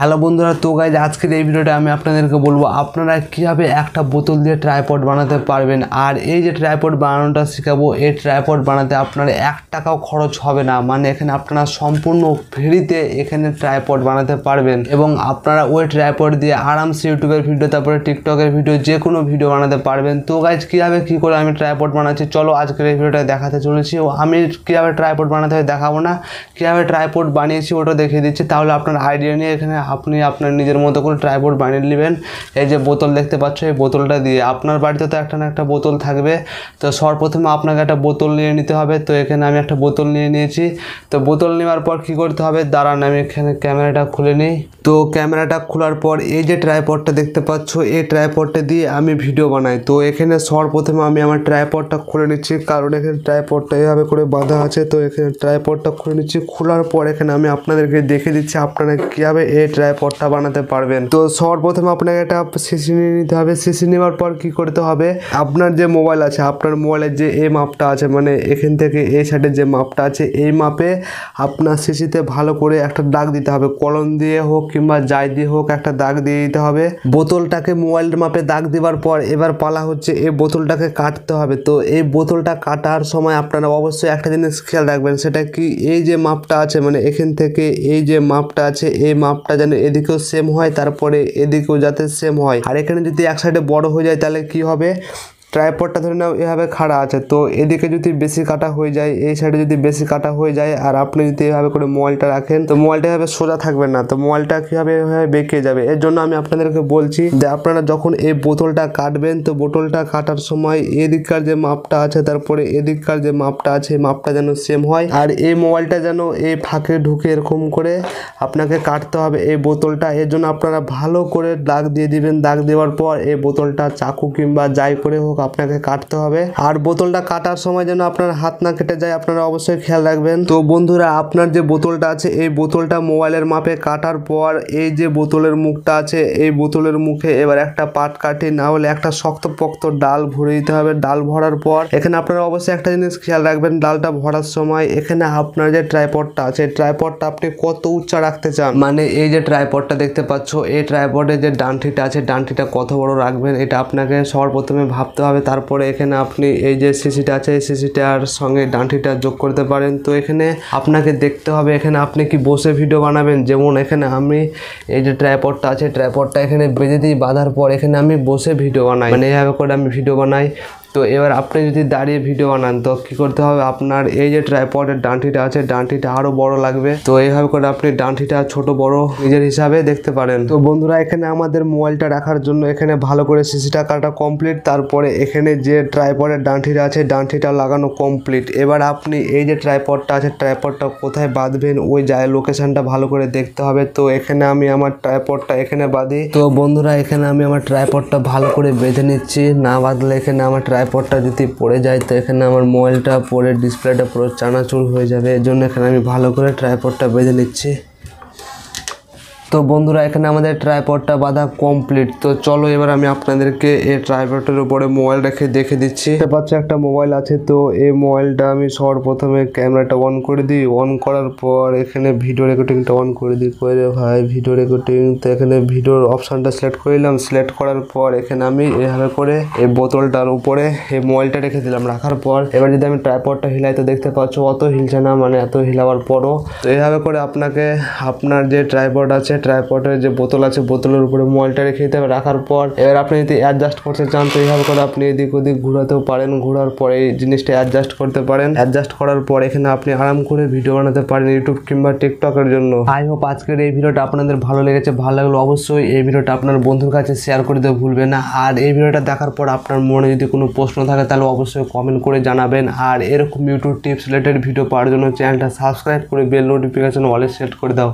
hello বন্ধুরা তো guys আজকের এই ভিডিওটা আমি আপনাদেরকে বলবো আপনারা কীভাবে একটা বোতল দিয়ে ট্রাইপড বানাতে পারবেন আর এই যে ট্রাইপড বানানোটা শেখাবো এই ট্রাইপড বানাতে আপনার এক টাকাও খরচ হবে না মানে এখানে আপনারা সম্পূর্ণ ফ্রিতে এখানে ট্রাইপড বানাতে পারবেন এবং আপনারা ওই ট্রাইপড দিয়ে আরামসে ইউটিউবের ভিডিও তারপরে টিকটকের ভিডিও যে কোনো ভিডিও বানাতে পারবেন তো গাইজ কীভাবে কী করে আমি ট্রাইপড বানাচ্ছি চলো আজকের এই ভিডিওটা দেখাতে চলেছি ও আমি কীভাবে ট্রাইপড বানাতে হয় দেখাবো না কীভাবে ট্রাইপড বানিয়েছি ওটা দেখিয়ে দিচ্ছি তাহলে আপনার আইডিয়া নিয়ে এখানে আপনি আপনার নিজের মতো করে ট্রাইপোর্ড বানিয়ে নেবেন এই যে বোতল দেখতে পাচ্ছ এই বোতলটা দিয়ে আপনার বাড়িতে তো একটা না একটা বোতল থাকবে তো সর্বপ্রথমে আপনাকে একটা বোতল নিয়ে নিতে হবে তো এখানে আমি একটা বোতল নিয়ে নিয়েছি তো বোতল নেওয়ার পর কি করতে হবে দাঁড়ান আমি এখানে ক্যামেরাটা খুলে নিই তো ক্যামেরাটা খোলার পর এই যে ট্রাইপডটা দেখতে পাচ্ছ এই ট্রাইপডটা দিয়ে আমি ভিডিও বানাই তো এখানে সর্বপ্রথমে আমি আমার ট্রাইপডটা খুলে নিচ্ছি কারণ এখানে ট্রাইপডটা এভাবে করে বাঁধা আছে তো এখানে ট্রাইপডটা খুলে নিচ্ছি খোলার পর এখানে আমি আপনাদেরকে দেখে দিচ্ছি আপনারা কীভাবে এই ড্রায় পট্টা বানাতে পারবেন তো সর্বপ্রথমে আপনাকে একটা সিসি নিয়ে নিতে হবে সিসি নেওয়ার পর কি করতে হবে আপনার যে মোবাইল আছে আপনার মোবাইলের যে এ মাপটা আছে মানে এখান থেকে এই সাইডের যে মাপটা আছে এই মাপে আপনার সিসিতে ভালো করে একটা দাগ দিতে হবে কলম দিয়ে হোক কিংবা যাই দিয়ে হোক একটা দাগ দিয়ে দিতে হবে বোতলটাকে মোবাইলের মাপে দাগ দেওয়ার পর এবার পালা হচ্ছে এই বোতলটাকে কাটতে হবে তো এই বোতলটা কাটার সময় আপনারা অবশ্যই একটা জিনিস খেয়াল রাখবেন সেটা কি এই যে মাপটা আছে মানে এখান থেকে এই যে মাপটা আছে এই মাপটা যেন এদিকেও সেম হয় তারপরে এদিকেও যাতে সেম হয় আর এখানে যদি এক সাইডে বড় হয়ে যায় তাহলে কি হবে ট্রাইপডটা ধরে নাও এভাবে খাড়া আছে তো এদিকে যদি বেশি কাটা হয়ে যায় এই সাইডে যদি বেশি কাটা হয়ে যায় আর আপনি যদি এভাবে করে মোবাইলটা রাখেন তো মোবাইলটা এভাবে সোজা থাকবে না তো মোবাইলটা কীভাবে এভাবে বেঁকে যাবে এর জন্য আমি আপনাদেরকে বলছি যে আপনারা যখন এই বোতলটা কাটবেন তো বোতলটা কাটার সময় এদিককার যে মাপটা আছে তারপরে এদিককার যে মাপটা আছে মাপটা যেন সেম হয় আর এই মোবাইলটা যেন এই ফাঁকে ঢুকে এরকম করে আপনাকে কাটতে হবে এই বোতলটা এর জন্য আপনারা ভালো করে দাগ দিয়ে দিবেন দাগ দেওয়ার পর এই বোতলটা চাকু কিংবা যাই করে হোক হোক আপনাকে কাটতে হবে আর বোতলটা কাটার সময় যেন আপনার হাত না কেটে যায় আপনারা অবশ্যই খেয়াল রাখবেন তো বন্ধুরা আপনার যে বোতলটা আছে এই বোতলটা মোবাইলের মাপে কাটার পর এই যে বোতলের মুখটা আছে এই বোতলের মুখে এবার একটা পাট কাটি না হলে একটা শক্তপোক্ত ডাল ভরে দিতে হবে ডাল ভরার পর এখানে আপনারা অবশ্যই একটা জিনিস খেয়াল রাখবেন ডালটা ভরার সময় এখানে আপনার যে ট্রাইপডটা আছে ট্রাইপডটা আপনি কত উচ্চা রাখতে চান মানে এই যে ট্রাইপডটা দেখতে পাচ্ছ এই ট্রাইপডের যে ডান্ঠিটা আছে ডান্ঠিটা কত বড় রাখবেন এটা আপনাকে সর্বপ্রথমে ভাবতে হবে তারপরে এখানে আপনি এই যে সিসিটা আছে এই সিসিটার সঙ্গে ডাঁটিটা যোগ করতে পারেন তো এখানে আপনাকে দেখতে হবে এখানে আপনি কি বসে ভিডিও বানাবেন যেমন এখানে আমি এই যে ট্রাইপডটা আছে ট্রাইপডটা এখানে বেঁধে দিই বাঁধার পর এখানে আমি বসে ভিডিও বানাই মানে এইভাবে করে আমি ভিডিও বানাই তো এবার আপনি যদি দাঁড়িয়ে ভিডিও বানান তো কী করতে হবে আপনার এই যে ট্রাইপডের ডান্টিটা আছে ডান্টিটা আরও বড় লাগবে তো এইভাবে করে আপনি ডান্টিটা ছোট বড় নিজের হিসাবে দেখতে পারেন তো বন্ধুরা এখানে আমাদের মোবাইলটা রাখার জন্য এখানে ভালো করে সিসিটা কাটা কমপ্লিট তারপরে এখানে যে ট্রাইপডের ডান্টিটা আছে ডান্টিটা লাগানো কমপ্লিট এবার আপনি এই যে ট্রাইপডটা আছে ট্রাইপডটা কোথায় বাঁধবেন ওই যায় লোকেশনটা ভালো করে দেখতে হবে তো এখানে আমি আমার ট্রাইপডটা এখানে বাঁধি তো বন্ধুরা এখানে আমি আমার ট্রাইপডটা ভালো করে বেঁধে নিচ্ছি না বাঁধলে এখানে আমার ট্রাই ট্রাইপডটা যদি পড়ে যায় তো এখানে আমার মোবাইলটা পড়ে ডিসপ্লেটা পুরো চানাচুর হয়ে যাবে এর জন্য এখানে আমি ভালো করে ট্রাইপডটা বেঁধে নিচ্ছি তো বন্ধুরা এখানে আমাদের ট্রাইপডটা বাঁধা কমপ্লিট তো চলো এবার আমি আপনাদেরকে এই ট্রাইপডের উপরে মোবাইল রেখে দেখে দিচ্ছি দেখতে পাচ্ছি একটা মোবাইল আছে তো এই মোবাইলটা আমি সর্বপ্রথমে ক্যামেরাটা অন করে দিই অন করার পর এখানে ভিডিও রেকর্ডিংটা অন করে দিই করে ভাই ভিডিও রেকর্ডিং তো এখানে ভিডিওর অপশানটা সিলেক্ট করে নিলাম সিলেক্ট করার পর এখানে আমি এভাবে করে এই বোতলটার উপরে এই মোবাইলটা রেখে দিলাম রাখার পর এবার যদি আমি ট্রাইপডটা হিলাই তো দেখতে পাচ্ছ অত হিলছে না মানে এত হিলাবার পরও তো এভাবে করে আপনাকে আপনার যে ট্রাইপড আছে ট্রাইপটের যে বোতল আছে বোতলের উপরে মোবাইলটা রেখে দিতে হবে রাখার পর এবার আপনি যদি অ্যাডজাস্ট করতে চান তো এইভাবে করে আপনি এদিক ওদিক ঘোরাতেও পারেন ঘোরার পরে এই জিনিসটা অ্যাডজাস্ট করতে পারেন অ্যাডজাস্ট করার পর এখানে আপনি আরাম করে ভিডিও বানাতে পারেন ইউটিউব কিংবা টিকটকের জন্য আই হোপ আজকের এই ভিডিওটা আপনাদের ভালো লেগেছে ভালো লাগলো অবশ্যই এই ভিডিওটা আপনার বন্ধুর কাছে শেয়ার করে দিতে ভুলবেন না আর এই ভিডিওটা দেখার পর আপনার মনে যদি কোনো প্রশ্ন থাকে তাহলে অবশ্যই কমেন্ট করে জানাবেন আর এরকম ইউটিউব টিপস রিলেটেড ভিডিও পাওয়ার জন্য চ্যানেলটা সাবস্ক্রাইব করে বেল নোটিফিকেশন অলে সেট করে দাও